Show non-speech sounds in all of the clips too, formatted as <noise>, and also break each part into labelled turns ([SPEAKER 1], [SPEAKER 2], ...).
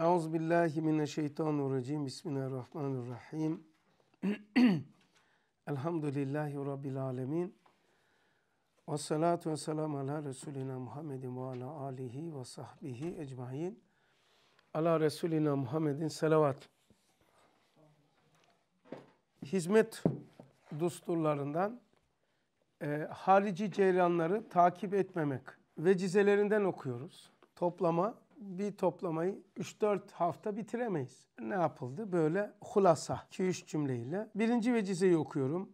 [SPEAKER 1] Euzu billahi mineşşeytanirracim. Bismillahirrahmanirrahim. <clears throat> Elhamdülillahi rabbil alamin. Ve salatu ve selam ala Resulina Muhammedin ve ala alihi ve sahbihi ecmaîn. Ala Resulina Muhammedin selavat. Hizmet dusturlarından e, harici ceylanları takip etmemek ve cizelerinden okuyoruz. Toplama bir toplamayı 3-4 hafta bitiremeyiz. Ne yapıldı? Böyle hulasa 2-3 cümleyle. Birinci vecizeyi okuyorum.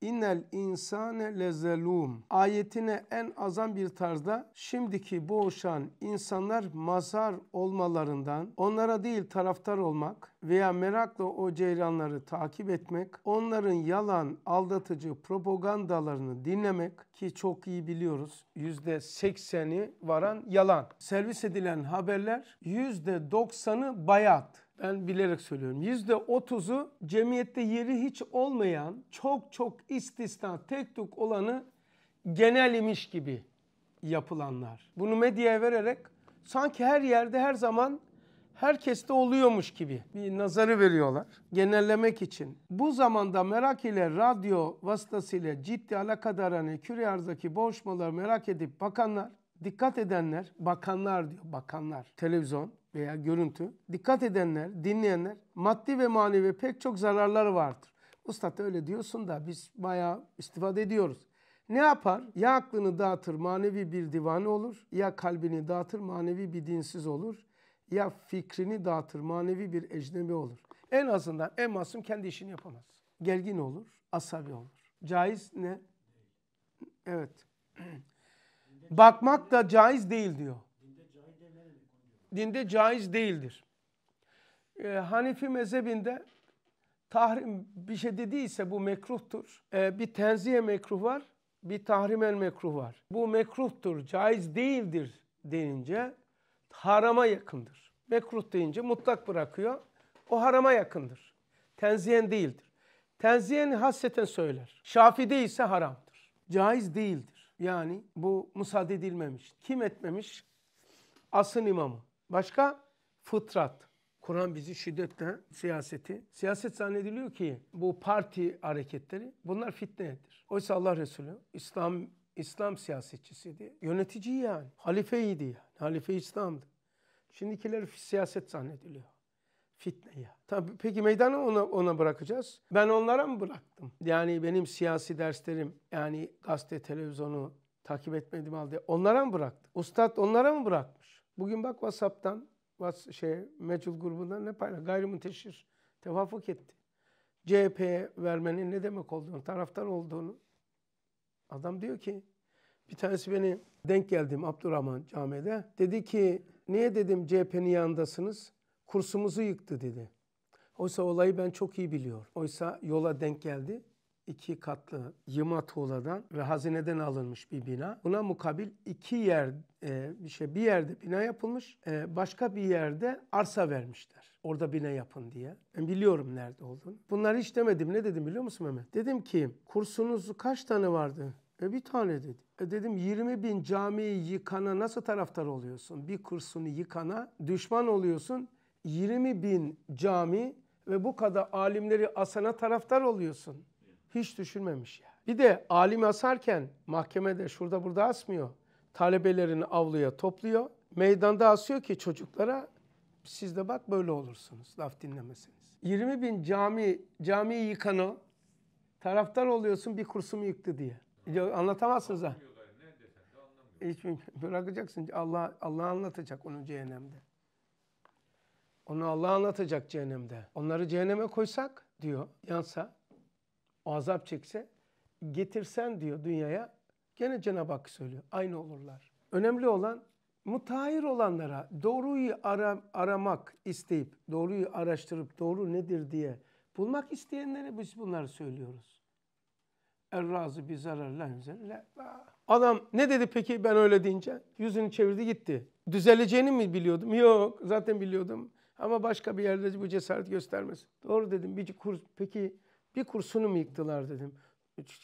[SPEAKER 1] İnel insane lezelum ayetine en azam bir tarzda şimdiki boğuşan insanlar mazar olmalarından onlara değil taraftar olmak veya merakla o ceyranları takip etmek, onların yalan, aldatıcı propagandalarını dinlemek ki çok iyi biliyoruz yüzde sekseni varan yalan. Servis edilen haberler yüzde doksanı bayat ben bilerek söylüyorum. Yüzde otuzu cemiyette yeri hiç olmayan çok çok istisna tek tuk olanı genel imiş gibi yapılanlar. Bunu medyaya vererek sanki her yerde her zaman herkeste oluyormuş gibi bir nazarı veriyorlar genellemek için. Bu zamanda merak ile radyo vasıtasıyla ciddi alakadar hani küre arzdaki boğuşmaları merak edip bakanlar Dikkat edenler, bakanlar diyor, bakanlar, televizyon veya görüntü. Dikkat edenler, dinleyenler maddi ve manevi pek çok zararları vardır. Ustad öyle diyorsun da biz bayağı istifade ediyoruz. Ne yapar? Ya aklını dağıtır manevi bir divane olur, ya kalbini dağıtır manevi bir dinsiz olur, ya fikrini dağıtır manevi bir ecnebi olur. En azından en masum kendi işini yapamaz. Gergin olur, asabi olur. Caiz ne? Evet. <clears throat> bakmak da caiz değil diyor. Dinde caiz değildir. E, ee, Hanifi mezhebinde tahrim bir şey dediyse bu mekruhtur. E, bir tenziye mekruh var, bir tahrimel mekruh var. Bu mekruhtur, caiz değildir denince harama yakındır. Mekruh deyince mutlak bırakıyor. O harama yakındır. Tenziyen değildir. Tenziyen hasreten söyler. Şafide ise haramdır. Caiz değildir. Yani bu müsaade edilmemiş. Kim etmemiş? Asın imamı. Başka? Fıtrat. Kur'an bizi şiddetle siyaseti, siyaset zannediliyor ki bu parti hareketleri bunlar fitnedir. Oysa Allah Resulü İslam İslam siyasetçisiydi. Yönetici yani. Halifeydi yani. Halife İslam'dı. Şimdikiler siyaset zannediliyor fitneyi. Tabii peki meydanı ona, ona bırakacağız. Ben onlara mı bıraktım? Yani benim siyasi derslerim yani gazete, televizyonu takip etmediğim halde onlara mı bıraktım? Ustad onlara mı bırakmış? Bugün bak WhatsApp'tan WhatsApp, şey, Mecul grubundan ne paylaş? Gayrimunteşir tevafuk etti. CHP'ye vermenin ne demek olduğunu, taraftar olduğunu. Adam diyor ki bir tanesi beni denk geldim Abdurrahman camide. Dedi ki niye dedim CHP'nin yanındasınız? kursumuzu yıktı dedi. Oysa olayı ben çok iyi biliyorum. Oysa yola denk geldi. iki katlı Yıma Tuğla'dan ve hazineden alınmış bir bina. Buna mukabil iki yer e, bir şey bir yerde bina yapılmış, e, başka bir yerde arsa vermişler. Orada bina yapın diye. Ben biliyorum nerede olduğunu. Bunları hiç demedim. Ne dedim biliyor musun Mehmet? Dedim ki kursunuz kaç tane vardı? E bir tane dedi. E dedim 20 bin camiyi yıkana nasıl taraftar oluyorsun? Bir kursunu yıkana düşman oluyorsun. 20 bin cami ve bu kadar alimleri asana taraftar oluyorsun. Hiç düşünmemiş ya. Bir de alim asarken mahkemede şurada burada asmıyor. Talebelerini avluya topluyor. Meydanda asıyor ki çocuklara siz de bak böyle olursunuz laf dinlemeseniz. 20 bin cami, camiyi yıkan o. Taraftar oluyorsun bir kursumu yıktı diye. Anlatamazsınız ha. Hiç bırakacaksın. Allah Allah anlatacak onun cehennemde. Onu Allah anlatacak cehennemde. Onları cehenneme koysak diyor yansa, o azap çekse, getirsen diyor dünyaya gene Cenab-ı Hak söylüyor. Aynı olurlar. Önemli olan mutahir olanlara doğruyu ara, aramak isteyip, doğruyu araştırıp doğru nedir diye bulmak isteyenlere biz bunları söylüyoruz. Er razı bir zarar la Adam ne dedi peki ben öyle deyince? Yüzünü çevirdi gitti. Düzeleceğini mi biliyordum? Yok zaten biliyordum. Ama başka bir yerde bu cesaret göstermez. Doğru dedim. Bir kurs, peki bir kursunu mu yıktılar dedim.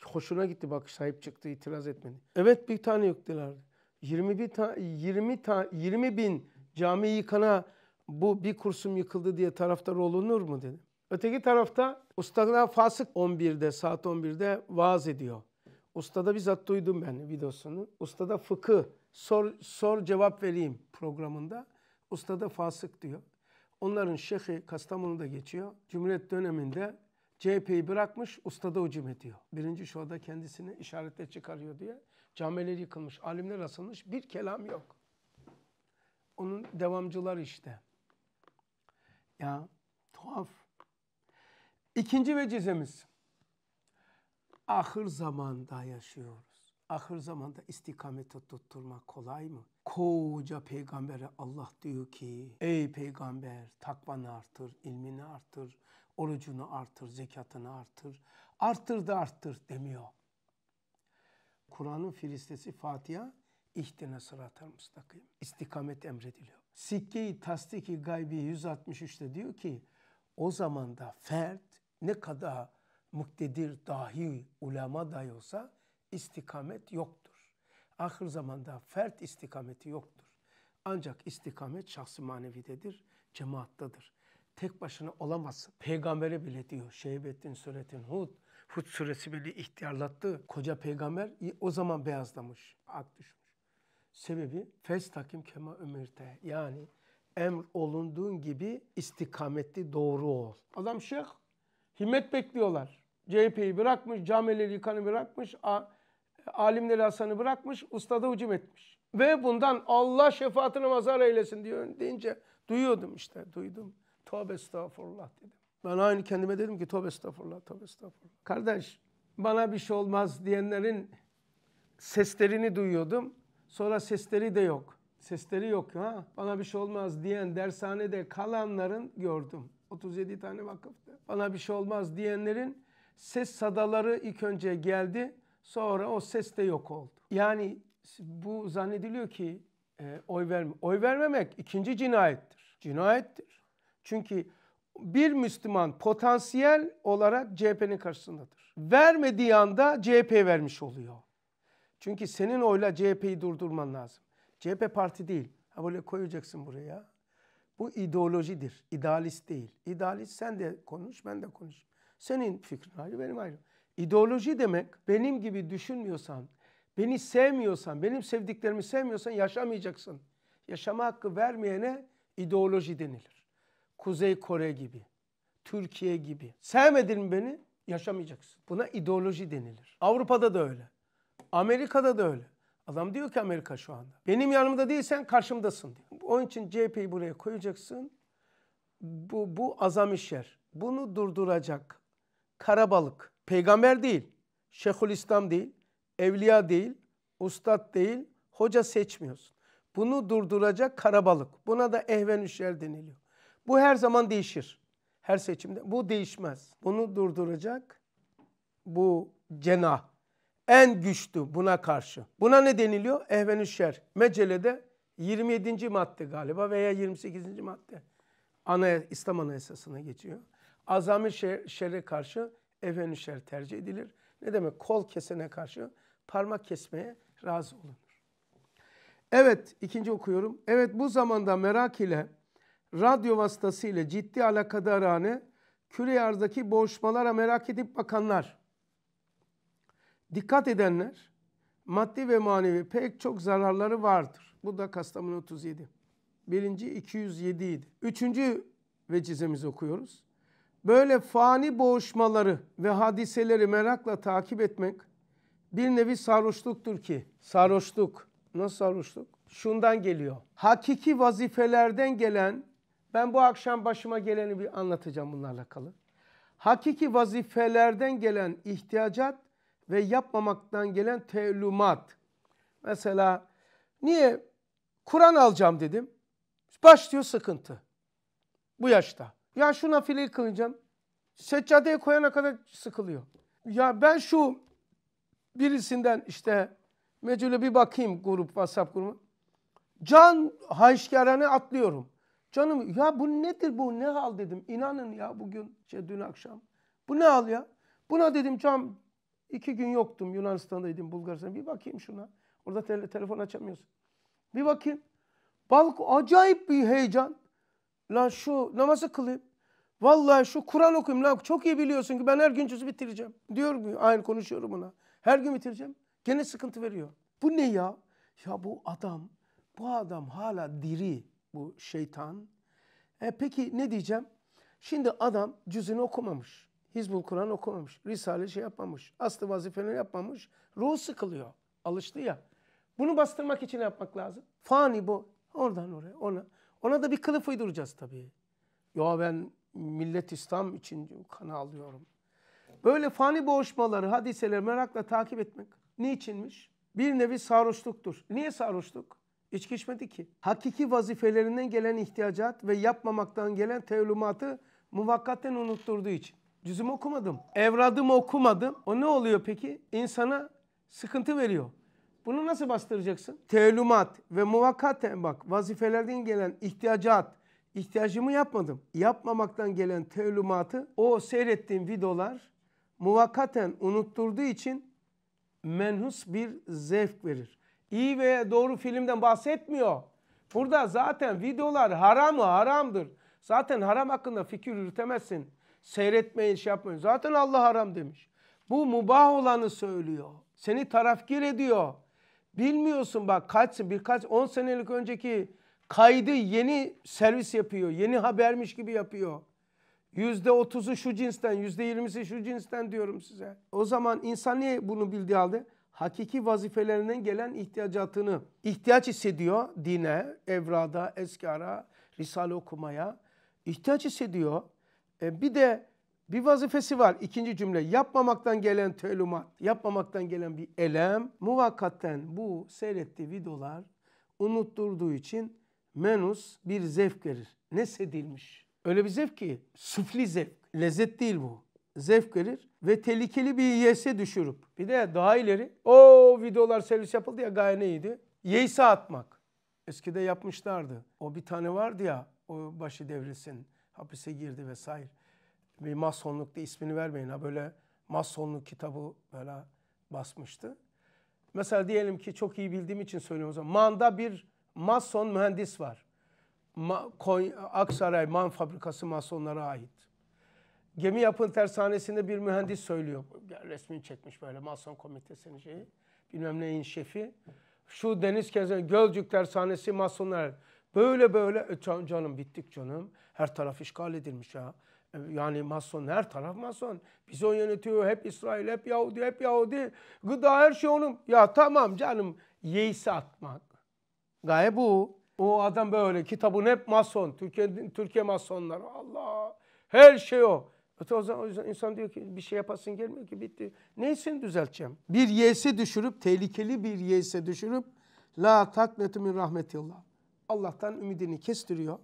[SPEAKER 1] Hoşuna gitti bak sahip çıktı itiraz etmedi. Evet bir tane yıktılar. 21 ta, 20 ta, 20 bin cami yıkana bu bir kursum yıkıldı diye taraftar olunur mu dedim. Öteki tarafta ustana fasık 11'de saat 11'de vaaz ediyor. da bizzat duydum ben videosunu. Usta da fıkı sor, sor cevap vereyim programında. Usta da fasık diyor. Onların şeyhi Kastamonu'da geçiyor. Cumhuriyet döneminde CHP'yi bırakmış, ustada hücum ediyor. Birinci şurada kendisini işaretle çıkarıyor diye. Camiler yıkılmış, alimler asılmış, bir kelam yok. Onun devamcıları işte. Ya tuhaf. İkinci vecizemiz. Ahır zamanda yaşıyor. Ahır zamanda istikameti tutturmak kolay mı? Koca peygambere Allah diyor ki ey peygamber takvanı artır, ilmini artır, orucunu artır, zekatını artır, artır da artır demiyor. Kur'an'ın filistesi Fatiha ihtine sıratel müstakim. İstikamet emrediliyor. Sikke-i Tasdiki Gaybi 163'te diyor ki o zaman da fert ne kadar muktedir dahi ulema dahi olsa istikamet yoktur. Ahir zamanda fert istikameti yoktur. Ancak istikamet şahsı manevidedir, cemaattadır. Tek başına olamazsın. Peygamber'e bile diyor Şeybettin Suretin Hud, Hud suresi bile ihtiyarlattı. Koca peygamber o zaman beyazlamış, ak düşmüş. Sebebi fes takim kema ömürte yani emr olunduğun gibi istikametli doğru ol. Adam şeyh, himmet bekliyorlar. CHP'yi bırakmış, camileri yıkanı bırakmış, alimleri Hasan'ı bırakmış, ustada hücum etmiş. Ve bundan Allah şefaatine mazar eylesin diyor deyince duyuyordum işte, duydum. Tövbe estağfurullah dedim. Ben aynı kendime dedim ki tövbe estağfurullah, tövbe estağfurullah. Kardeş bana bir şey olmaz diyenlerin seslerini duyuyordum. Sonra sesleri de yok. Sesleri yok ha. Bana bir şey olmaz diyen dershanede kalanların gördüm. 37 tane vakıfta. Bana bir şey olmaz diyenlerin ses sadaları ilk önce geldi. Sonra o ses de yok oldu. Yani bu zannediliyor ki e, oy verme. Oy vermemek ikinci cinayettir. Cinayettir. Çünkü bir Müslüman potansiyel olarak CHP'nin karşısındadır. Vermediği anda CHP vermiş oluyor. Çünkü senin oyla CHP'yi durdurman lazım. CHP parti değil. Ha böyle koyacaksın buraya. Bu ideolojidir. İdealist değil. İdealist sen de konuş, ben de konuş. Senin fikrin ayrı, benim ayrı. İdeoloji demek benim gibi düşünmüyorsan, beni sevmiyorsan, benim sevdiklerimi sevmiyorsan yaşamayacaksın. Yaşama hakkı vermeyene ideoloji denilir. Kuzey Kore gibi, Türkiye gibi. Sevmedin mi beni? Yaşamayacaksın. Buna ideoloji denilir. Avrupa'da da öyle. Amerika'da da öyle. Adam diyor ki Amerika şu anda. Benim yanımda değilsen karşımdasın diyor. Onun için CHP'yi buraya koyacaksın. Bu, bu azam işler. Bunu durduracak karabalık peygamber değil, Şeyhülislam değil, evliya değil, ustad değil, hoca seçmiyorsun. Bunu durduracak karabalık. Buna da ehven şer deniliyor. Bu her zaman değişir. Her seçimde. Bu değişmez. Bunu durduracak bu cenah. En güçlü buna karşı. Buna ne deniliyor? ehven şer. Mecelede 27. madde galiba veya 28. madde. Ana, İslam Anayasası'na geçiyor. Azami şer, şere karşı evenüşer tercih edilir. Ne demek? Kol kesene karşı parmak kesmeye razı olunur. Evet, ikinci okuyorum. Evet bu zamanda merak ile radyo vasıtasıyla ciddi alakadarane küre arzdaki boğuşmalara merak edip bakanlar, dikkat edenler, maddi ve manevi pek çok zararları vardır. Bu da Kastamonu 37. Birinci 207 idi. Üçüncü vecizemizi okuyoruz. Böyle fani boğuşmaları ve hadiseleri merakla takip etmek bir nevi sarhoşluktur ki. Sarhoşluk. Nasıl sarhoşluk? Şundan geliyor. Hakiki vazifelerden gelen, ben bu akşam başıma geleni bir anlatacağım bunlarla kalın. Hakiki vazifelerden gelen ihtiyacat ve yapmamaktan gelen telumat. Mesela niye Kur'an alacağım dedim. Başlıyor sıkıntı. Bu yaşta. Ya şu nafileyi kılacağım. Seccadeye koyana kadar sıkılıyor. Ya ben şu birisinden işte Mecule bir bakayım grup WhatsApp grubu. Can hayşkarane atlıyorum. Canım ya bu nedir bu ne hal dedim. İnanın ya bugün şey dün akşam. Bu ne hal ya? Buna dedim can iki gün yoktum Yunanistan'daydım Bulgaristan. Bir bakayım şuna. Orada te telefon açamıyorsun. Bir bakayım. Balk acayip bir heyecan. Lan şu namazı kılayım. Vallahi şu Kur'an okuyayım lan çok iyi biliyorsun ki ben her gün cüzü bitireceğim. Diyor aynı konuşuyorum ona. Her gün bitireceğim. Gene sıkıntı veriyor. Bu ne ya? Ya bu adam, bu adam hala diri bu şeytan. E peki ne diyeceğim? Şimdi adam cüzünü okumamış. Hizbul Kur'an okumamış. Risale şey yapmamış. Aslı vazifeni yapmamış. Ruh sıkılıyor. Alıştı ya. Bunu bastırmak için yapmak lazım. Fani bu. Oradan oraya ona. Ona da bir kılıf uyduracağız tabii. Ya ben millet İslam için kan alıyorum. Böyle fani boğuşmaları, hadiseleri merakla takip etmek niçinmiş? Bir nevi sarhoşluktur. Niye sarhoşluk? İçki içmedi ki. Hakiki vazifelerinden gelen ihtiyacat ve yapmamaktan gelen tevlumatı muvakkaten unutturduğu için. Cüzüm okumadım, evradımı okumadım. O ne oluyor peki? İnsana sıkıntı veriyor. Bunu nasıl bastıracaksın? Telumat ve muvakkaten bak vazifelerden gelen ihtiyacat, ihtiyacımı yapmadım. Yapmamaktan gelen telumatı o seyrettiğim videolar muvakkaten unutturduğu için menhus bir zevk verir. İyi veya doğru filmden bahsetmiyor. Burada zaten videolar haramı haramdır. Zaten haram hakkında fikir yürütemezsin. Seyretmeyin şey yapmayın. Zaten Allah haram demiş. Bu mubah olanı söylüyor. Seni tarafgir ediyor. Bilmiyorsun bak kaç birkaç 10 senelik önceki kaydı yeni servis yapıyor. Yeni habermiş gibi yapıyor. Yüzde otuzu şu cinsten, yüzde yirmisi şu cinsten diyorum size. O zaman insan niye bunu bildiği halde? Hakiki vazifelerinden gelen ihtiyacatını, ihtiyaç hissediyor dine, evrada, eskara, risale okumaya. ihtiyaç hissediyor. E bir de bir vazifesi var. İkinci cümle yapmamaktan gelen telumat, yapmamaktan gelen bir elem. Muvakkaten bu seyrettiği videolar unutturduğu için menus bir zevk verir. Ne sedilmiş? Öyle bir zevk ki sufli zevk. Lezzet değil bu. Zevk verir ve tehlikeli bir yese düşürüp bir de daha ileri o videolar servis yapıldı ya gaye neydi? Yeyse atmak. Eskide yapmışlardı. O bir tane vardı ya o başı devrilsin hapise girdi vesaire bir masonlukta ismini vermeyin ha böyle masonluk kitabı böyle basmıştı. Mesela diyelim ki çok iyi bildiğim için söylüyorum o zaman. Man'da bir mason mühendis var. Ma, Konya, Aksaray Man Fabrikası masonlara ait. Gemi Yapın Tersanesi'nde bir mühendis söylüyor. Resmini çekmiş böyle mason komitesinin şeyi. Bilmem neyin şefi. Şu deniz kenarı Gölcük Tersanesi masonlar Böyle böyle e, canım bittik canım. Her taraf işgal edilmiş ya. Yani mason her taraf mason. Bizi o yönetiyor. Hep İsrail, hep Yahudi, hep Yahudi. Gıda her şey onun. Ya tamam canım. yeisi atmak. Gaye bu. O adam böyle. Kitabın hep mason. Türkiye, Türkiye masonları. Allah. Her şey o. Öte o zaman, insan diyor ki bir şey yapasın gelmiyor ki bitti. Neysin düzelteceğim? Bir yeisi düşürüp, tehlikeli bir yeisi düşürüp La taknetu min rahmetillah. Allah'tan ümidini kestiriyor.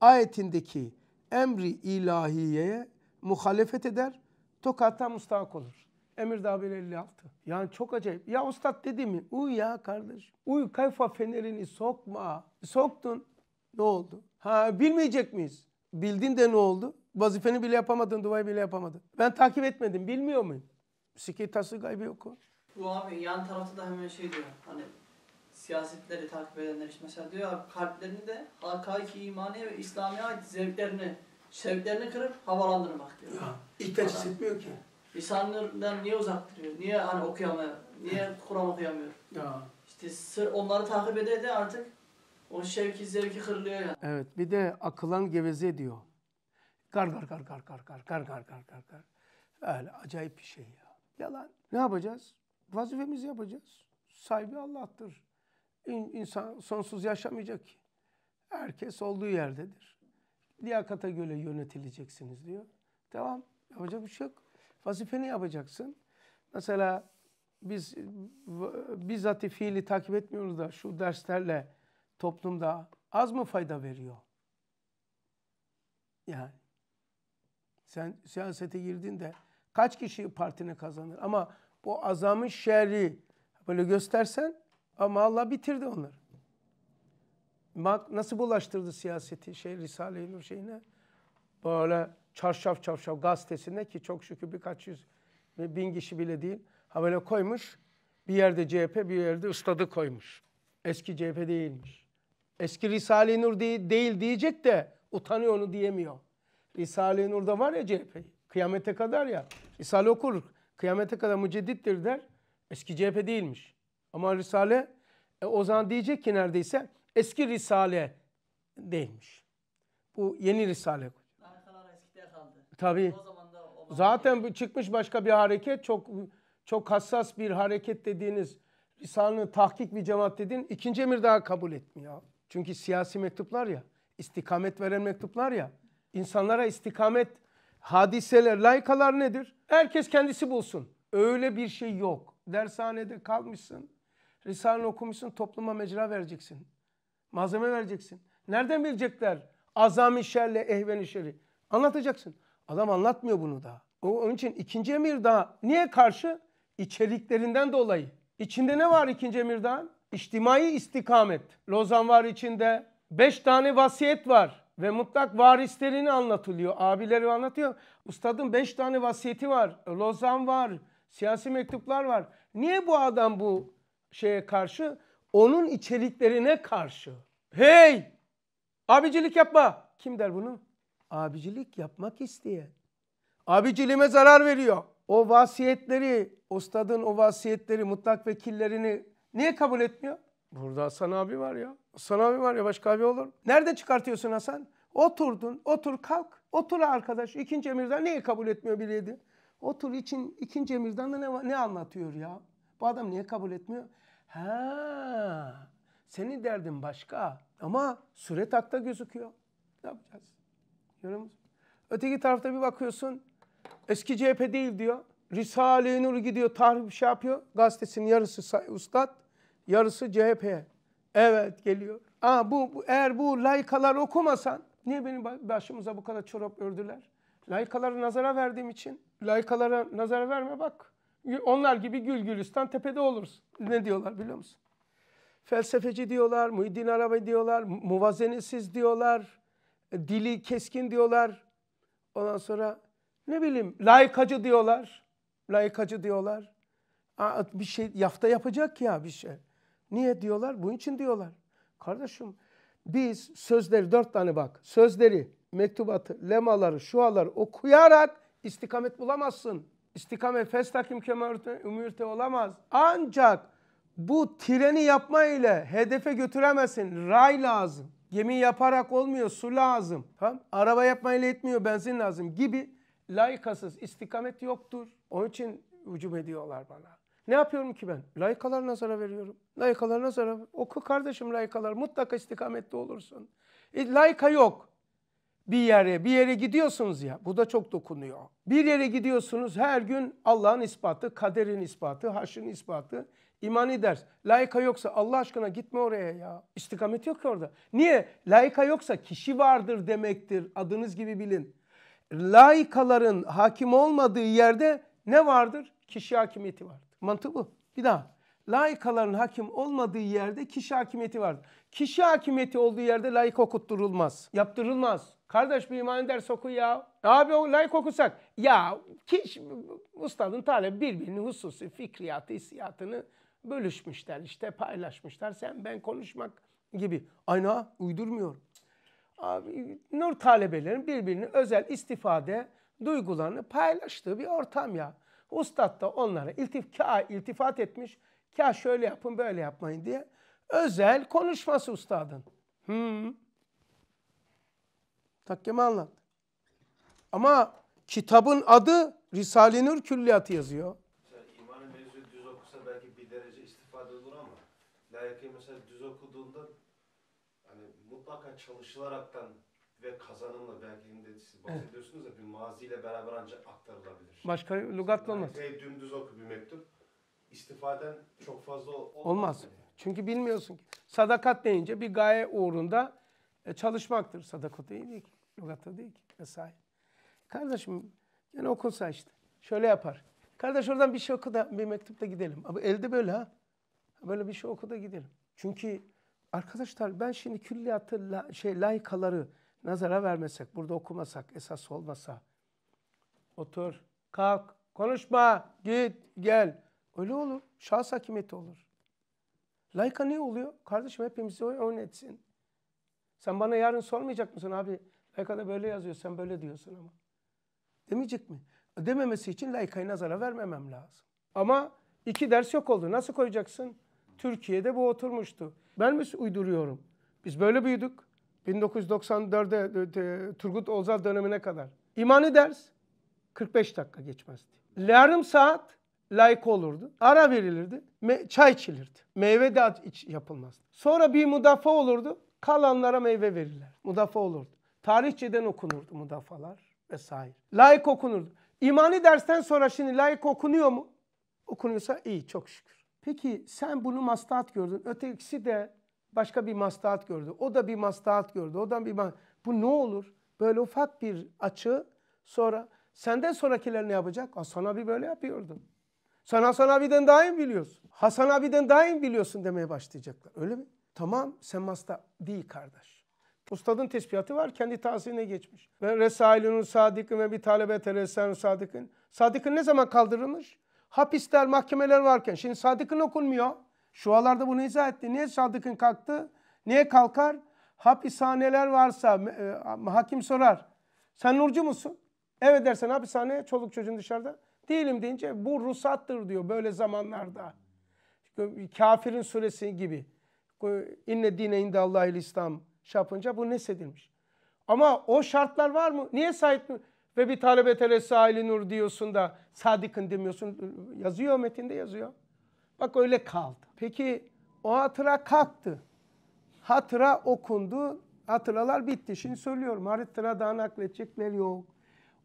[SPEAKER 1] Ayetindeki emri ilahiyeye muhalefet eder. Tokattan müstahak olur. Emir Dabir 56. Yani çok acayip. Ya ustad dedi mi? Uy ya kardeş. Uy kayfa fenerini sokma. Soktun. Ne oldu? Ha bilmeyecek miyiz? Bildin de ne oldu? Vazifeni bile yapamadın, duayı bile yapamadın. Ben takip etmedim. Bilmiyor muyum? Sikitası gaybı yok o. Bu abi yan tarafta da hemen şey diyor. Hani siyasetleri takip edenler işte mesela diyor abi kalplerinde hakiki imani ve İslamiye ait zevklerini, şevklerini kırıp havalandırmak diyor. Ya, ihtiyaç hissetmiyor ki. İnsanlardan niye uzak duruyor? Niye hani okuyamıyor? Niye Kur'an okuyamıyor? Ya. İşte sır onları takip ede artık o şevki zevki kırılıyor yani. Evet bir de akılan geveze diyor. kar kar kar kar kar kar kar kar kar kar kar. Öyle acayip bir şey ya. Yalan. Ne yapacağız? Vazifemizi yapacağız. Sahibi Allah'tır. İnsan sonsuz yaşamayacak ki. Herkes olduğu yerdedir. Liyakata göre yönetileceksiniz diyor. Tamam? Yapacak bir şey yok. Vazifeni yapacaksın. Mesela biz bizzat fiili takip etmiyoruz da şu derslerle toplumda az mı fayda veriyor? Yani sen siyasete girdin de kaç kişi partini kazanır? Ama bu azamın şerri böyle göstersen ama Allah bitirdi onları. Bak nasıl bulaştırdı siyaseti şey Risale-i Nur şeyine. Böyle çarşaf çarşaf gazetesine ki çok şükür birkaç yüz bin kişi bile değil. Ha böyle koymuş. Bir yerde CHP bir yerde ustadı koymuş. Eski CHP değilmiş. Eski Risale-i Nur değil, değil diyecek de utanıyor onu diyemiyor. Risale-i Nur'da var ya CHP. Kıyamete kadar ya. Risale okur. Kıyamete kadar müceddittir der. Eski CHP değilmiş. Ama Risale e, o zaman diyecek ki neredeyse eski Risale değilmiş. Bu yeni Risale. kaldı. Tabii. Zaten bu çıkmış başka bir hareket çok çok hassas bir hareket dediğiniz risale Tahkik bir cemaat dediğin ikinci emir daha kabul etmiyor. Çünkü siyasi mektuplar ya, istikamet veren mektuplar ya. insanlara istikamet hadiseler, laikalar nedir? Herkes kendisi bulsun. Öyle bir şey yok. Dershanede kalmışsın. Risale okumuşsun topluma mecra vereceksin. Malzeme vereceksin. Nereden bilecekler? Azami şerle ehveni şerri. Anlatacaksın. Adam anlatmıyor bunu da. O, onun için ikinci emir daha. Niye karşı? İçeriklerinden dolayı. İçinde ne var ikinci emirdan? İçtimai istikamet. Lozan var içinde. Beş tane vasiyet var. Ve mutlak varislerini anlatılıyor. Abileri anlatıyor. Ustadın beş tane vasiyeti var. Lozan var. Siyasi mektuplar var. Niye bu adam bu şeye karşı, onun içeriklerine karşı. Hey! Abicilik yapma. Kim der bunu? Abicilik yapmak isteyen. Abiciliğime zarar veriyor. O vasiyetleri, ustadın o vasiyetleri, mutlak vekillerini niye kabul etmiyor? Burada Hasan abi var ya. Hasan abi var ya başka abi olur. Nerede çıkartıyorsun Hasan? Oturdun, otur kalk. Otur arkadaş. İkinci emirden niye kabul etmiyor bileydi? Otur için ikinci emirden de ne, ne anlatıyor ya? Bu adam niye kabul etmiyor? Ha, senin derdin başka ama süre takta gözüküyor. Ne yapacağız? Görüyor musun? Öteki tarafta bir bakıyorsun eski CHP değil diyor. Risale-i Nur gidiyor tahrip şey yapıyor. Gazetesinin yarısı ustad, yarısı CHP. Evet geliyor. Aa, bu, bu, eğer bu laykalar okumasan niye benim başımıza bu kadar çorap ördüler? Laykaları nazara verdiğim için. Laykalara nazara verme bak. Onlar gibi Gül Gülistan tepede oluruz. Ne diyorlar biliyor musun? Felsefeci diyorlar, Muhiddin Arabi diyorlar, muvazenesiz diyorlar, e, dili keskin diyorlar. Ondan sonra ne bileyim layıkacı diyorlar, layıkacı diyorlar. Aa, bir şey yafta yapacak ya bir şey. Niye diyorlar? Bu için diyorlar. Kardeşim biz sözleri dört tane bak. Sözleri, mektubatı, lemaları, şuaları okuyarak istikamet bulamazsın. İstikame festakim kemerüte ümürte olamaz. Ancak bu treni yapma ile hedefe götüremezsin. Ray lazım. Gemi yaparak olmuyor. Su lazım. Tamam? Araba yapma ile etmiyor. Benzin lazım gibi layıkasız istikamet yoktur. Onun için hücum ediyorlar bana. Ne yapıyorum ki ben? Layıkalarına zarar veriyorum. Layıkalarına zarar Oku kardeşim layıkalar. Mutlaka istikamette olursun. E, layıka yok bir yere bir yere gidiyorsunuz ya bu da çok dokunuyor. Bir yere gidiyorsunuz her gün Allah'ın ispatı, kaderin ispatı, haşrın ispatı, imani ders. Laika yoksa Allah aşkına gitme oraya ya. İstikamet yok orada. Niye? Laika yoksa kişi vardır demektir. Adınız gibi bilin. Laikaların hakim olmadığı yerde ne vardır? Kişi hakimiyeti vardır. Mantığı bu. Bir daha. Laikaların hakim olmadığı yerde kişi hakimiyeti var Kişi hakimiyeti olduğu yerde layık okutturulmaz, yaptırılmaz. Kardeş bir iman ders oku ya. Abi o layık okusak. Ya kiş, ustadın talebi birbirinin hususi fikriyatı, hissiyatını bölüşmüşler. işte paylaşmışlar. Sen ben konuşmak gibi. Ayna uydurmuyor. Abi, nur talebelerin birbirinin özel istifade duygularını paylaştığı bir ortam ya. Ustad da onlara iltif, ka, iltifat etmiş. Ka şöyle yapın böyle yapmayın diye. Özel konuşması ustadın. Hmm. Takkeme anlattı. Ama kitabın adı Risale-i Nur Külliyatı yazıyor.
[SPEAKER 2] İmanı mevzu düz okusa belki bir derece istifade olur ama layıkı mesela düz okuduğunda hani mutlaka çalışılaraktan ve kazanımla belki şimdi siz bahsediyorsunuz da bir maziyle beraber ancak aktarılabilir. Başka lugatla olmaz. Yani dümdüz oku bir mektup. İstifaden çok fazla olmaz. Olmaz. Yani.
[SPEAKER 1] Çünkü bilmiyorsun ki. Sadakat deyince bir gaye uğrunda e, çalışmaktır. Sadaka değil ki. Lugatta değil ki. Mesai. Kardeşim yani okunsa işte. Şöyle yapar. Kardeş oradan bir şey oku da bir mektupta gidelim. Abi elde böyle ha. Böyle bir şey oku da gidelim. Çünkü arkadaşlar ben şimdi külliyatı la, şey layıkaları nazara vermesek, burada okumasak, esas olmasa. Otur, kalk, konuşma, git, gel. Öyle olur. Şahıs hakimiyeti olur. Layka ne oluyor? Kardeşim hepimizi oynetsin. Sen bana yarın sormayacak mısın abi? Layka'da böyle yazıyor sen böyle diyorsun ama. Demeyecek mi? Dememesi için Layka'yı nazara vermemem lazım. Ama iki ders yok oldu. Nasıl koyacaksın? Türkiye'de bu oturmuştu. Ben mi uyduruyorum? Biz böyle büyüdük. 1994'e e, e, Turgut Özal dönemine kadar. İmani ders 45 dakika geçmezdi. Yarım saat layık olurdu. Ara verilirdi. Me- çay içilirdi. Meyve de iç yapılmazdı. Sonra bir müdafaa olurdu. Kalanlara meyve verirler. Mudafa olurdu. Tarihçeden okunurdu mudafalar vesaire. Layık okunurdu. İmani dersten sonra şimdi layık okunuyor mu? Okunuyorsa iyi çok şükür. Peki sen bunu maslahat gördün. Ötekisi de başka bir maslahat gördü. O da bir maslahat gördü. O da bir Bu ne olur? Böyle ufak bir açı sonra senden sonrakiler ne yapacak? Hasan abi böyle yapıyordun. Sen Hasan abiden daha iyi biliyorsun. Hasan abiden daha iyi biliyorsun demeye başlayacaklar. Öyle mi? Tamam sen masta değil kardeş. Ustadın tespihatı var kendi tahsiline geçmiş. Ve Resailünün sadıkın ve bir talebete Resailünün sadıkın sadıkın ne zaman kaldırılmış? Hapisler, mahkemeler varken. Şimdi sadıkın okunmuyor. Şualarda bunu izah etti. Niye Sadık'ın kalktı? Niye kalkar? Hapishaneler varsa e, hakim sorar. Sen Nurcu musun? Evet dersen hapishane çoluk çocuğun dışarıda. Değilim deyince bu ruhsattır diyor böyle zamanlarda. Kafirin suresi gibi inne dine indallahil İslam şapınca bu nesedilmiş. Ama o şartlar var mı? Niye sahip mi? Ve bir talebe telesahili nur diyorsun da sadıkın demiyorsun. Yazıyor metinde yazıyor. Bak öyle kaldı. Peki o hatıra kalktı. Hatıra okundu. Hatıralar bitti. Şimdi söylüyorum hatıra daha nakledecekler yok.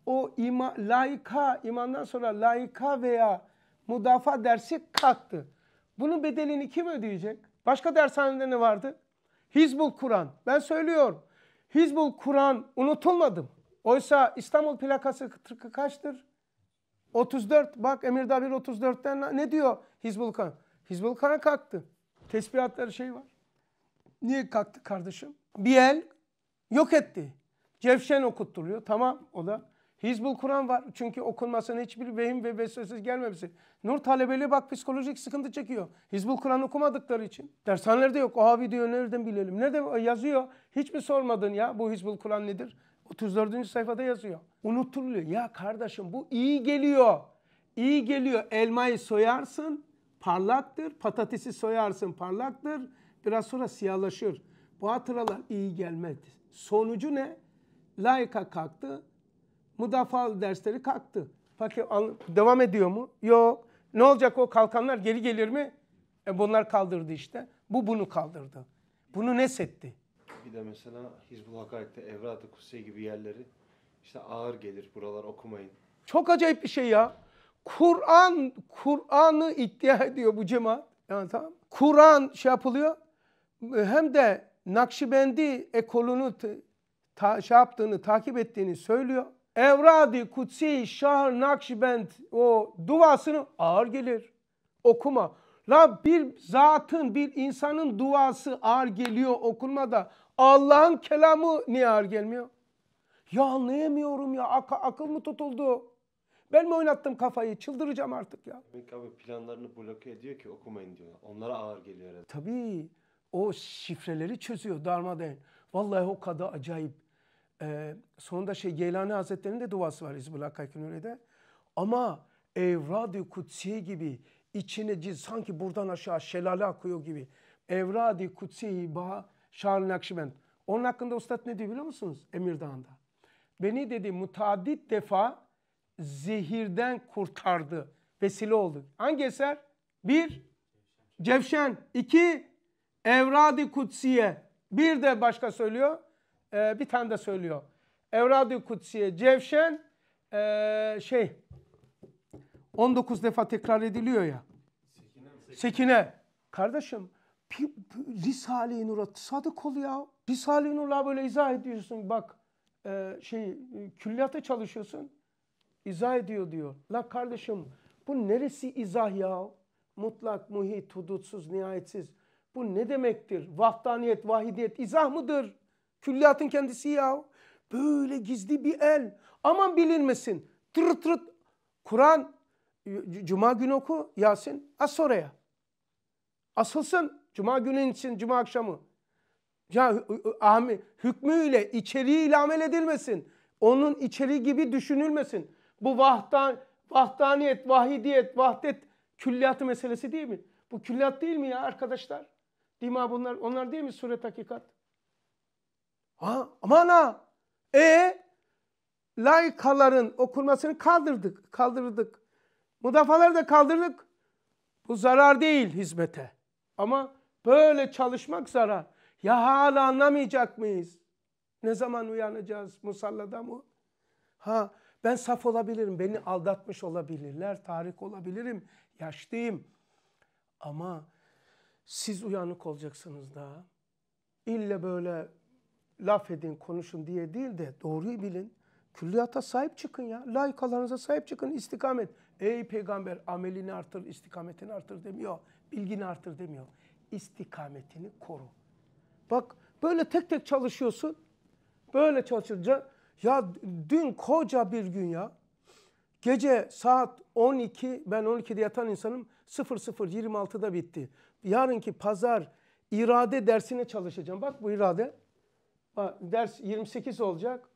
[SPEAKER 1] O ima, laika, imandan sonra laika veya mudafa dersi kalktı. Bunun bedelini kim ödeyecek? Başka dershanede ne vardı? Hizbul Kur'an. Ben söylüyorum. Hizbul Kur'an unutulmadım. Oysa İstanbul plakası kaçtır? 34. Bak Emir Dabir 34'ten ne diyor Hizbul Kur'an? Hizbul Kur'an kalktı. Tesbihatları şey var. Niye kalktı kardeşim? Bir el yok etti. Cevşen okutturuyor. Tamam o da. Hizbul Kur'an var. Çünkü okunmasına hiçbir vehim ve vesvesesiz gelmemesi. Nur talebeli bak psikolojik sıkıntı çekiyor. Hizbul Kur'an okumadıkları için. Dershanelerde yok. Abi diyor nereden bilelim? Ne yazıyor. Hiç mi sormadın ya bu Hizbul Kur'an nedir? 34. sayfada yazıyor. Unutuluyor. Ya kardeşim bu iyi geliyor. İyi geliyor. Elmayı soyarsın parlaktır. Patatesi soyarsın parlaktır. Biraz sonra siyahlaşır. Bu hatıralar iyi gelmedi. Sonucu ne? Laika kalktı müdafaa dersleri kalktı. Fakir devam ediyor mu? Yok. Ne olacak o kalkanlar geri gelir mi? E bunlar kaldırdı işte. Bu bunu kaldırdı. Bunu ne setti?
[SPEAKER 2] Bir de mesela Hizbul Hakaret'te Evrat-ı Kutsi gibi yerleri işte ağır gelir buralar okumayın.
[SPEAKER 1] Çok acayip bir şey ya. Kur'an, Kur'an'ı iddia ediyor bu cemaat. Yani tamam. Kur'an şey yapılıyor. Hem de Nakşibendi ekolunu ta, şey yaptığını, takip ettiğini söylüyor. Evradi Kutsi Şah Nakşibend o duasını ağır gelir. Okuma. La bir zatın, bir insanın duası ağır geliyor okunmada. Allah'ın kelamı niye ağır gelmiyor? Ya anlayamıyorum ya Ak akıl mı tutuldu? Ben mi oynattım kafayı? Çıldıracağım artık ya.
[SPEAKER 2] Demek abi planlarını bloke ediyor ki okumayın diyor. Onlara ağır geliyor herhalde.
[SPEAKER 1] Tabii. O şifreleri çözüyor darmadağın. Vallahi o kadar acayip. E, sonunda şey Geylani Hazretleri'nin de duası var Hizbullah Kaykünüre'de. Ama Evradi Kutsi gibi içine sanki buradan aşağı şelale akıyor gibi. Evradi Kutsi kutsiye ba şahın nakşibend. Onun hakkında ustad ne diyor biliyor musunuz? Emir Dağı'nda. Beni dedi mutadit defa zehirden kurtardı. Vesile oldu. Hangi eser? Bir, Cevşen. iki Evradi Kutsiye. Bir de başka söylüyor e, bir tane de söylüyor. Evrad-ı Kutsiye Cevşen e, şey 19 defa tekrar ediliyor ya. Sekine. Kardeşim Risale-i Nur'a sadık ol ya. Risale-i Nur'la böyle izah ediyorsun bak e, şey külliyata çalışıyorsun. İzah ediyor diyor. La kardeşim bu neresi izah ya? Mutlak, muhit, hudutsuz, nihayetsiz. Bu ne demektir? Vahdaniyet, vahidiyet izah mıdır? Külliyatın kendisi ya. Böyle gizli bir el. Aman bilinmesin. Tır tır. Kur'an cuma günü oku Yasin. As oraya. Asılsın. Cuma günü için cuma akşamı. Ya Ahmi hükmüyle, içeriğiyle amel edilmesin. Onun içeriği gibi düşünülmesin. Bu vahdan, vahdaniyet, vahidiyet, vahdet külliyatı meselesi değil mi? Bu külliyat değil mi ya arkadaşlar? Dima bunlar, onlar değil mi suret hakikat? Ha, aman ha. E laikaların okunmasını kaldırdık, kaldırdık. Mudafaları da kaldırdık. Bu zarar değil hizmete. Ama böyle çalışmak zarar. Ya hala anlamayacak mıyız? Ne zaman uyanacağız musallada mı? Ha ben saf olabilirim, beni aldatmış olabilirler, tarih olabilirim, yaşlıyım. Ama siz uyanık olacaksınız daha. İlle böyle laf edin, konuşun diye değil de doğruyu bilin. Külliyata sahip çıkın ya. Layıkalarınıza sahip çıkın. istikamet. Ey peygamber amelini artır, istikametini artır demiyor. Bilgini artır demiyor. İstikametini koru. Bak böyle tek tek çalışıyorsun. Böyle çalışınca ya dün koca bir gün ya. Gece saat 12 ben 12'de yatan insanım 00.26'da bitti. Yarınki pazar irade dersine çalışacağım. Bak bu irade ders 28 olacak.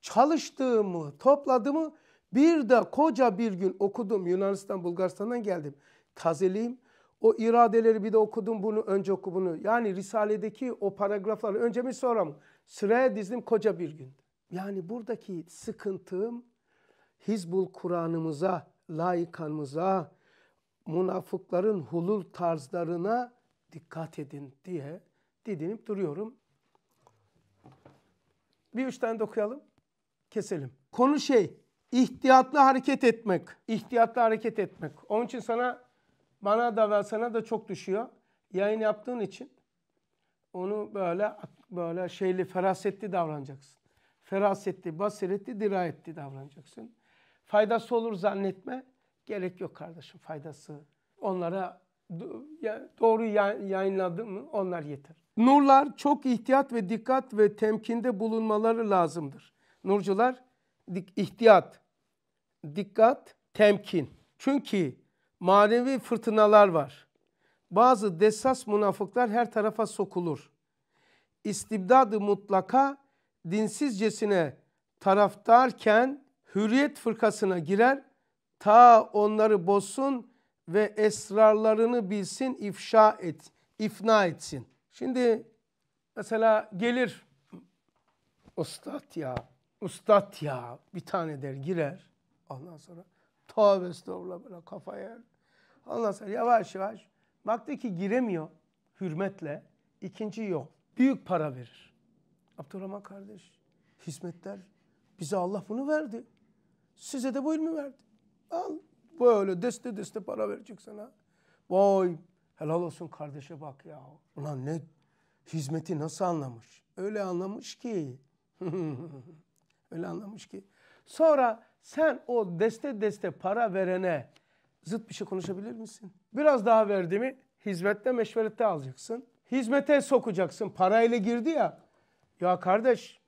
[SPEAKER 1] Çalıştığımı, topladığımı bir de koca bir gün okudum. Yunanistan, Bulgaristan'dan geldim. Tazeleyim. O iradeleri bir de okudum bunu, önce oku bunu. Yani Risale'deki o paragrafları önce mi sonra mı? Sıraya dizdim koca bir gün. Yani buradaki sıkıntım Hizbul Kur'an'ımıza, laikanımıza, münafıkların hulul tarzlarına dikkat edin diye didinip duruyorum. Bir üç tane de okuyalım. Keselim. Konu şey. İhtiyatlı hareket etmek. İhtiyatlı hareket etmek. Onun için sana bana da ve sana da çok düşüyor. Yayın yaptığın için onu böyle böyle şeyli ferasetli davranacaksın. Ferasetli, basiretli, dirayetli davranacaksın. Faydası olur zannetme. Gerek yok kardeşim faydası. Onlara doğru yayınladın mı onlar yeter. Nurlar çok ihtiyat ve dikkat ve temkinde bulunmaları lazımdır. Nurcular ihtiyat, dikkat, temkin. Çünkü manevi fırtınalar var. Bazı desas münafıklar her tarafa sokulur. İstibdadı mutlaka dinsizcesine taraftarken hürriyet fırkasına girer. Ta onları bozsun ve esrarlarını bilsin, ifşa et, ifna etsin. Şimdi mesela gelir ustat ya, ustat ya bir tane der girer. Ondan sonra tövbe estağfurullah böyle kafa yer. Ondan sonra yavaş yavaş baktı ki giremiyor hürmetle. ikinci yok Büyük para verir. Abdurrahman kardeş hizmetler bize Allah bunu verdi. Size de bu ilmi verdi. Al böyle deste deste para verecek sana. Vay Helal olsun kardeşe bak ya. Ulan ne hizmeti nasıl anlamış? Öyle anlamış ki. <laughs> Öyle anlamış ki. Sonra sen o deste deste para verene zıt bir şey konuşabilir misin? Biraz daha verdi mi hizmette meşverette alacaksın. Hizmete sokacaksın. Parayla girdi ya. Ya kardeş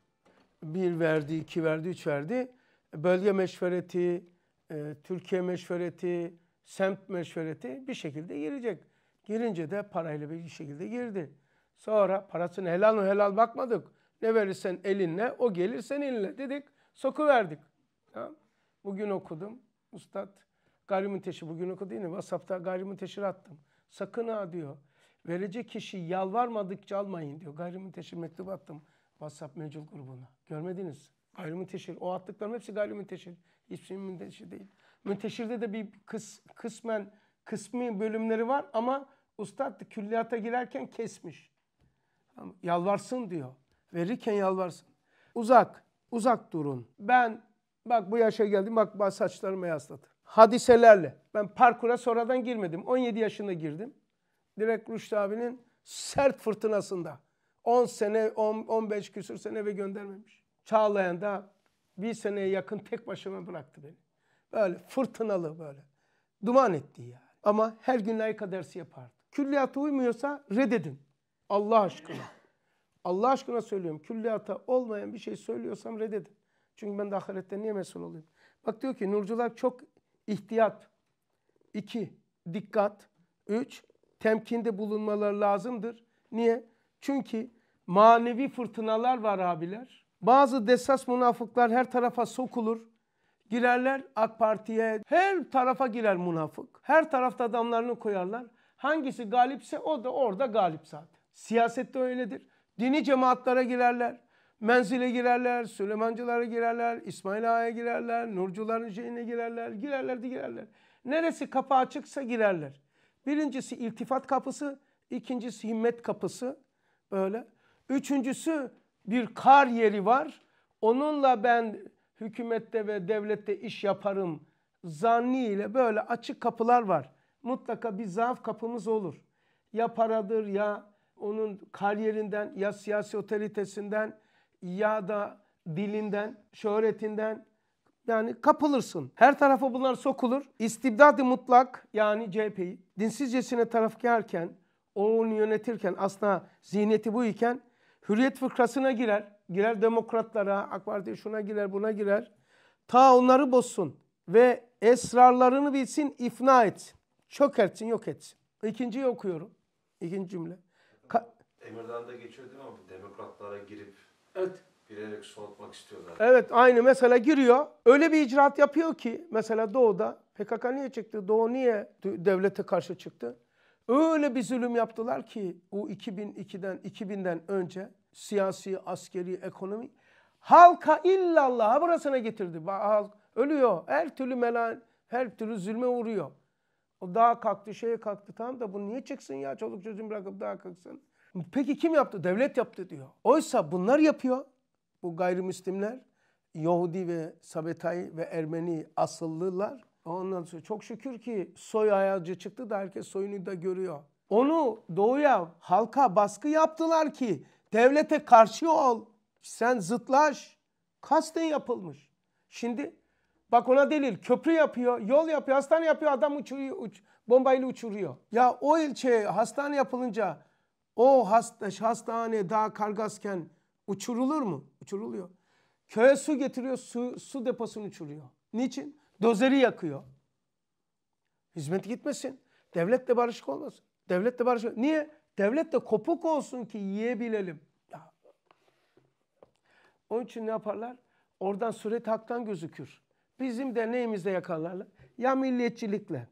[SPEAKER 1] bir verdi, iki verdi, üç verdi. Bölge meşvereti, e, Türkiye meşvereti, semt meşvereti bir şekilde girecek. Girince de parayla bir şekilde girdi. Sonra parasını helal mı helal bakmadık. Ne verirsen elinle o gelir seninle dedik. Soku verdik. Tamam. Bugün okudum. Ustad gayrimünteşir bugün okudu değil mi? WhatsApp'ta gayrimünteşir attım. Sakın ha diyor. Verecek kişi yalvarmadıkça almayın diyor. Gayrimünteşir mektubu attım WhatsApp mevcut grubuna. Görmediniz. Gayrimünteşir. O attıklarım hepsi gayrimünteşir. İsmim münteşir değil. Münteşirde de bir kıs, kısmen kısmi bölümleri var ama Ustad da külliyata girerken kesmiş. Yalvarsın diyor. Verirken yalvarsın. Uzak, uzak durun. Ben bak bu yaşa geldim bak bana saçlarımı yasladı. Hadiselerle. Ben parkura sonradan girmedim. 17 yaşında girdim. Direkt Rüştü abinin sert fırtınasında. 10 sene, 10, 15 küsür sene eve göndermemiş. Çağlayan da bir seneye yakın tek başıma bıraktı beni. Böyle fırtınalı böyle. Duman etti yani. Ama her gün layıka dersi yapardı. Külliyata uymuyorsa reddedin. Allah aşkına. Allah aşkına söylüyorum. Külliyata olmayan bir şey söylüyorsam reddedin. Çünkü ben de ahirette niye mesul olayım? Bak diyor ki nurcular çok ihtiyat. İki, dikkat. Üç, temkinde bulunmaları lazımdır. Niye? Çünkü manevi fırtınalar var abiler. Bazı desas münafıklar her tarafa sokulur. Girerler AK Parti'ye, her tarafa girer münafık. Her tarafta adamlarını koyarlar. Hangisi galipse o da orada galip zaten. Siyasette öyledir. Dini cemaatlara girerler. Menzile girerler, Süleymancılara girerler, İsmail Ağa'ya girerler, Nurcuların şeyine girerler, girerler de girerler. Neresi kapı açıksa girerler. Birincisi iltifat kapısı, ikincisi himmet kapısı böyle. Üçüncüsü bir kar yeri var. Onunla ben hükümette ve devlette iş yaparım zanniyle böyle açık kapılar var mutlaka bir zaaf kapımız olur. Ya paradır ya onun kariyerinden ya siyasi otoritesinden ya da dilinden, şöhretinden yani kapılırsın. Her tarafa bunlar sokulur. i̇stibdad mutlak yani CHP'yi dinsizcesine taraf tarafkarken, onu yönetirken aslında zihniyeti bu iken hürriyet fıkrasına girer. Girer demokratlara, AK Parti şuna girer buna girer. Ta onları bozsun ve esrarlarını bilsin ifna etsin çökertsin, yok etsin. İkinciyi okuyorum. İkinci cümle. Ka-
[SPEAKER 2] Emir'den de geçiyor değil mi? Demokratlara girip evet. bilerek soğutmak istiyorlar. Evet aynı
[SPEAKER 1] mesela giriyor. Öyle bir icraat yapıyor ki mesela Doğu'da PKK niye çıktı? Doğu niye devlete karşı çıktı? Öyle bir zulüm yaptılar ki o 2002'den 2000'den önce siyasi, askeri, ekonomi halka illallah burasına getirdi. Halk ölüyor. Her türlü melan, her türlü zulme uğruyor. O daha kalktı şeye kalktı tamam da bunu niye çıksın ya çoluk çocuğun bırakıp daha kalksın. Peki kim yaptı? Devlet yaptı diyor. Oysa bunlar yapıyor. Bu gayrimüslimler. Yahudi ve Sabetay ve Ermeni asıllılar. Ondan sonra çok şükür ki soy ayacı çıktı da herkes soyunu da görüyor. Onu doğuya, halka baskı yaptılar ki devlete karşı ol. Sen zıtlaş. Kasten yapılmış. Şimdi Bak ona delil köprü yapıyor, yol yapıyor, hastane yapıyor adam uçuruyor, uç, bombayla uçuruyor. Ya o ilçe hastane yapılınca o hasta, hastane daha kargasken uçurulur mu? Uçuruluyor. Köye su getiriyor, su, su deposunu uçuruyor. Niçin? Dozeri yakıyor. Hizmet gitmesin. Devlet de barışık olmasın. Devlet de barışık Niye? Devlet de kopuk olsun ki yiyebilelim. Onun için ne yaparlar? Oradan suret haktan gözükür. Bizim de neyimizle yakalarlar? Ya milliyetçilikle,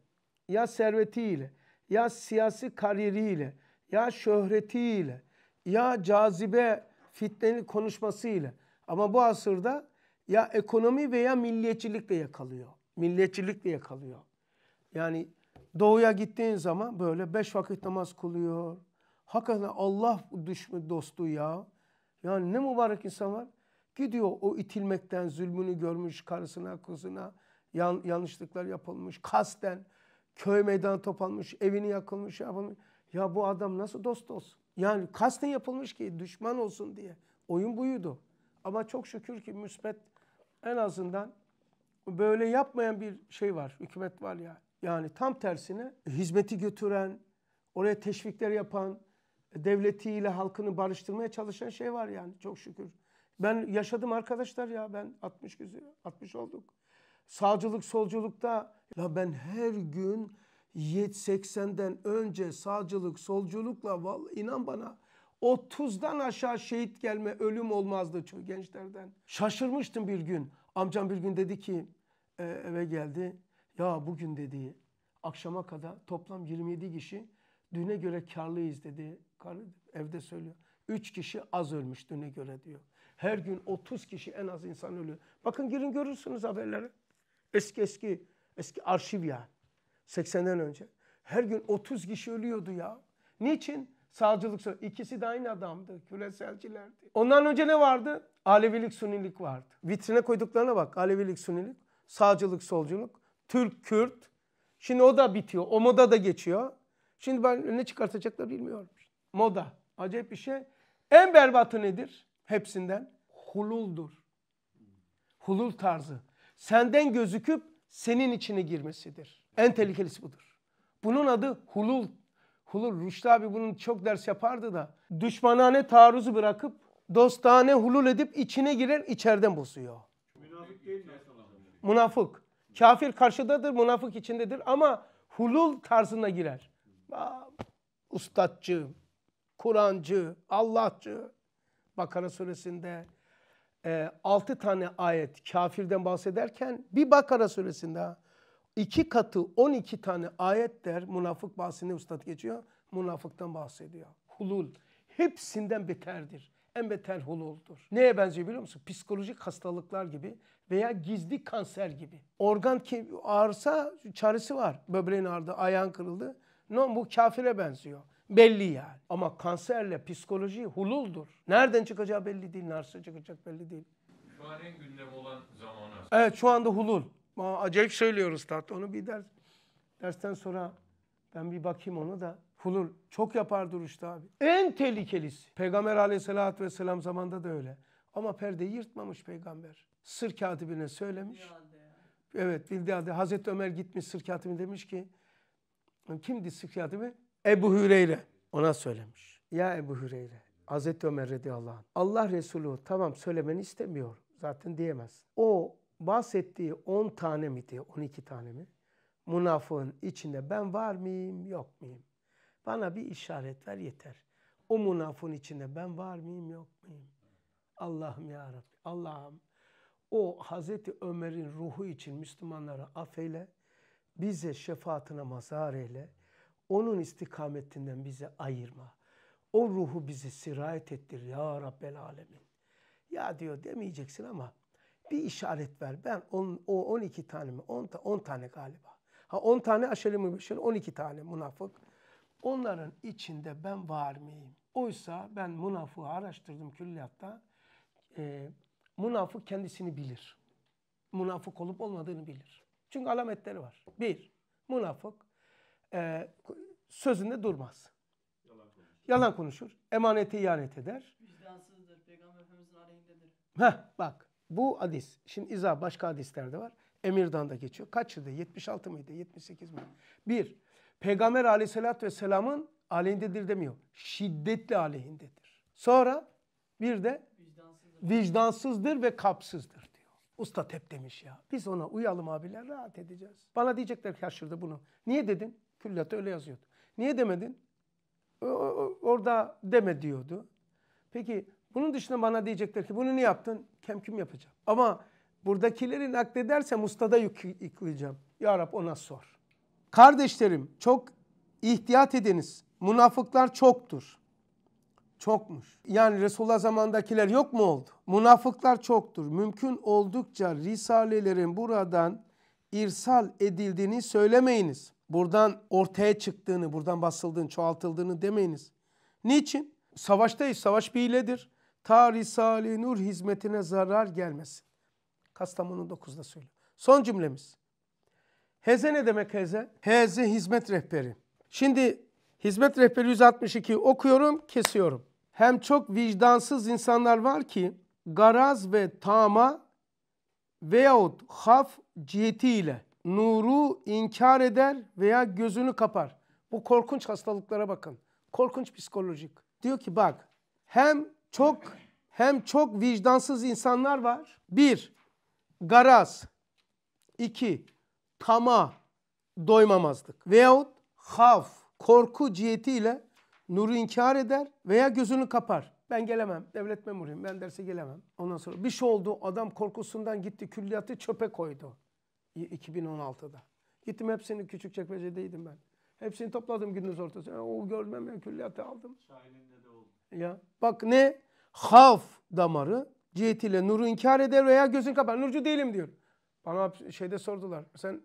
[SPEAKER 1] ya servetiyle, ya siyasi kariyeriyle, ya şöhretiyle, ya cazibe fitneli konuşmasıyla. Ama bu asırda ya ekonomi veya milliyetçilikle yakalıyor. Milliyetçilikle yakalıyor. Yani doğuya gittiğin zaman böyle beş vakit namaz kılıyor. Hakikaten Allah düşme dostu ya. Yani ne mübarek insan var. Gidiyor o itilmekten zulmünü görmüş karısına kızına yan, yanlışlıklar yapılmış kasten köy meydan toplanmış evini yakılmış şey yapılmış. Ya bu adam nasıl dost olsun? Yani kasten yapılmış ki düşman olsun diye. Oyun buydu. Ama çok şükür ki müsbet en azından böyle yapmayan bir şey var. Hükümet var ya. Yani. yani tam tersine hizmeti götüren, oraya teşvikler yapan, devletiyle halkını barıştırmaya çalışan şey var yani çok şükür. Ben yaşadım arkadaşlar ya ben 60 küsü 60 olduk. Sağcılık solculukta la ben her gün 80'den önce sağcılık solculukla vallahi inan bana 30'dan aşağı şehit gelme ölüm olmazdı çok gençlerden. Şaşırmıştım bir gün. Amcam bir gün dedi ki e, eve geldi. Ya bugün dedi akşama kadar toplam 27 kişi düne göre karlıyız dedi. evde söylüyor. 3 kişi az ölmüş düne göre diyor. Her gün 30 kişi en az insan ölüyor. Bakın girin görürsünüz haberleri. Eski eski eski arşiv ya. 80'den önce. Her gün 30 kişi ölüyordu ya. Niçin? Sağcılık söz. İkisi de aynı adamdı. Küreselcilerdi. Ondan önce ne vardı? Alevilik, Sunilik vardı. Vitrine koyduklarına bak. Alevilik, Sunilik. Sağcılık, solculuk. Türk, Kürt. Şimdi o da bitiyor. O moda da geçiyor. Şimdi ben ne çıkartacaklar bilmiyorum. Moda. Acayip bir şey. En berbatı nedir? hepsinden hululdur. Hulul tarzı. Senden gözüküp senin içine girmesidir. En tehlikelisi budur. Bunun adı hulul. Hulul. Rüştü abi bunun çok ders yapardı da. Düşmanane taarruzu bırakıp dostane hulul edip içine girer içeriden bozuyor.
[SPEAKER 2] Münafık değil mi?
[SPEAKER 1] Münafık. Kafir karşıdadır, münafık içindedir ama hulul tarzına girer. Ustadçı, Kur'ancı, Allahçı, Bakara suresinde e, 6 tane ayet kafirden bahsederken bir Bakara suresinde iki katı 12 tane ayet der münafık bahsini ustad geçiyor. Münafıktan bahsediyor. Hulul. Hepsinden beterdir. En beter hululdur. Neye benziyor biliyor musun? Psikolojik hastalıklar gibi veya gizli kanser gibi. Organ ki ağrısa çaresi var. Böbreğin ağrıdı, ayağın kırıldı. No, bu kafire benziyor. Belli yani. Ama kanserle psikoloji hululdur. Nereden çıkacağı belli değil. Narsa çıkacak belli değil.
[SPEAKER 2] Şu an en gündem olan zamanı. Evet şu
[SPEAKER 1] anda hulul. Acayip söylüyoruz tat. Onu bir ders. Dersten sonra ben bir bakayım onu da. Hulul çok yapar duruşta abi. En tehlikelisi. Peygamber aleyhissalatü vesselam zamanda da öyle. Ama perde yırtmamış peygamber. Sır katibine söylemiş. Evet bildiği halde Hazreti Ömer gitmiş sır katibine demiş ki kimdi sır katibi? Ebu Hüreyre ona söylemiş. Ya Ebu Hüreyre, Hazreti Ömer radıyallahu anh. Allah Resulü tamam söylemeni istemiyor. Zaten diyemez. O bahsettiği 10 tane miydi, 12 tane mi? Münafığın içinde ben var mıyım, yok muyum? Bana bir işaret ver yeter. O münafığın içinde ben var mıyım, yok muyum? Allah'ım ya Rabbi, Allah'ım. O Hazreti Ömer'in ruhu için Müslümanları affeyle. Bize şefaatine mazhar eyle onun istikametinden bizi ayırma. O ruhu bizi sirayet ettir ya Rabbel Alemin. Ya diyor demeyeceksin ama bir işaret ver. Ben on, o 12 tane mi? 10, 10 tane galiba. Ha 10 tane aşere mübeşşir, 12 tane münafık. Onların içinde ben var mıyım? Oysa ben münafığı araştırdım külliyatta. E, ee, münafık kendisini bilir. Münafık olup olmadığını bilir. Çünkü alametleri var. Bir, münafık e, sözünde durmaz. Yalan konuşur. Yalan konuşur. Emanete ihanet eder.
[SPEAKER 2] Vicdansızdır. Peygamber Efendimiz'in aleyhindedir.
[SPEAKER 1] Heh bak bu hadis. Şimdi izah başka hadislerde var. Emirdan da geçiyor. Kaçtı? 76 mıydı? 78 mi? Bir, Peygamber aleyhissalatü vesselamın aleyhindedir demiyor. Şiddetli aleyhindedir. Sonra bir de vicdansızdır, vicdansızdır ve kapsızdır diyor. Usta tep demiş ya. Biz ona uyalım abiler rahat edeceğiz. Bana diyecekler ki bunu. Niye dedin? Külliyatta öyle yazıyordu. Niye demedin? O, o, orada deme diyordu. Peki bunun dışında bana diyecekler ki bunu ne yaptın? Kemküm yapacağım. Ama buradakileri naklederse mustada yıkılacağım. Ya Rab ona sor. Kardeşlerim çok ihtiyat ediniz. Münafıklar çoktur. Çokmuş. Yani Resulullah zamandakiler yok mu oldu? Münafıklar çoktur. Mümkün oldukça risalelerin buradan irsal edildiğini söylemeyiniz buradan ortaya çıktığını, buradan basıldığını, çoğaltıldığını demeyiniz. Niçin? Savaştayız, savaş bir hiledir. Ta Risale-i Nur hizmetine zarar gelmesin. Kastamonu 9'da söylüyor. Son cümlemiz. Heze ne demek heze? Heze hizmet rehberi. Şimdi hizmet rehberi 162 okuyorum, kesiyorum. Hem çok vicdansız insanlar var ki garaz ve tama veyahut haf cihetiyle nuru inkar eder veya gözünü kapar. Bu korkunç hastalıklara bakın. Korkunç psikolojik. Diyor ki bak hem çok hem çok vicdansız insanlar var. Bir, garaz. iki tama, doymamazlık. Veyahut haf, korku cihetiyle nuru inkar eder veya gözünü kapar. Ben gelemem, devlet memuruyum, ben derse gelemem. Ondan sonra bir şey oldu, adam korkusundan gitti, külliyatı çöpe koydu. 2016'da. Gittim hepsini küçük çekmecedeydim ben. Hepsini topladım gündüz ortası. Yani o görmem ya külliyatı aldım. Şahininde de oldu. Ya bak ne? Haf damarı cihetiyle nuru inkar eder veya gözün kapalı. Nurcu değilim diyor. Bana şeyde sordular. Sen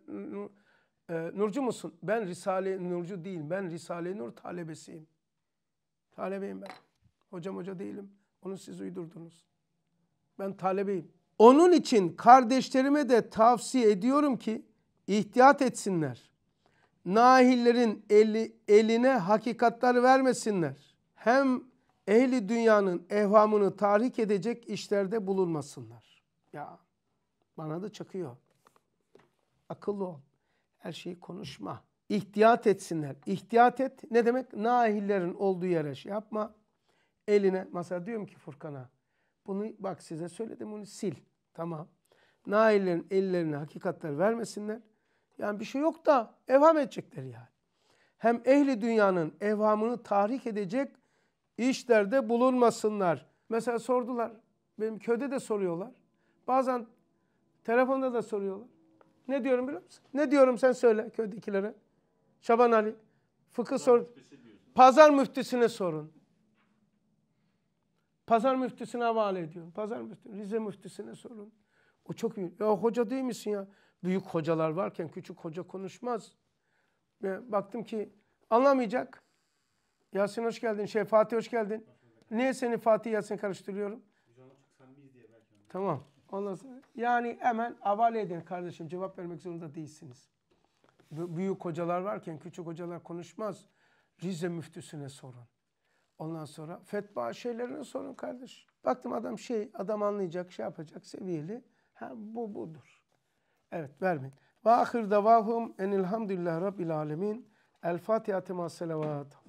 [SPEAKER 1] e, Nurcu musun? Ben Risale Nurcu değil. Ben Risale Nur talebesiyim. Talebeyim ben. Hocam hoca değilim. Onu siz uydurdunuz. Ben talebeyim. Onun için kardeşlerime de tavsiye ediyorum ki ihtiyat etsinler. Nahillerin eli, eline hakikatler vermesinler. Hem ehli dünyanın evhamını tahrik edecek işlerde bulunmasınlar. Ya bana da çakıyor. Akıllı ol. Her şeyi konuşma. İhtiyat etsinler. İhtiyat et ne demek? Nahillerin olduğu yere şey yapma. Eline mesela diyorum ki Furkan'a bunu bak size söyledim bunu sil. Tamam. Naillerin ellerine hakikatler vermesinler. Yani bir şey yok da evham edecekler yani. Hem ehli dünyanın evhamını tahrik edecek işlerde bulunmasınlar. Mesela sordular. Benim köyde de soruyorlar. Bazen telefonda da soruyorlar. Ne diyorum biliyor musun? Ne diyorum sen söyle köydekilere. Şaban Ali. Fıkıh sor. Pazar müftüsüne sorun. Pazar müftüsüne havale ediyorum. Pazar müftüsü, Rize müftüsüne sorun. O çok büyük. Ya hoca değil misin ya? Büyük hocalar varken küçük hoca konuşmaz. Ve baktım ki anlamayacak. Yasin hoş geldin. Şey Fatih hoş geldin. Niye seni Fatih Yasin karıştırıyorum? Tamam. Ondan sonra, yani hemen havale edin kardeşim. Cevap vermek zorunda değilsiniz. Büyük hocalar varken küçük hocalar konuşmaz. Rize müftüsüne sorun. Ondan sonra fetva şeylerini sorun kardeş. Baktım adam şey, adam anlayacak, şey yapacak seviyeli. Ha bu budur. Evet vermeyin. Ve ahir davahum enilhamdülillah rabbil alemin. El Fatiha tema selavat.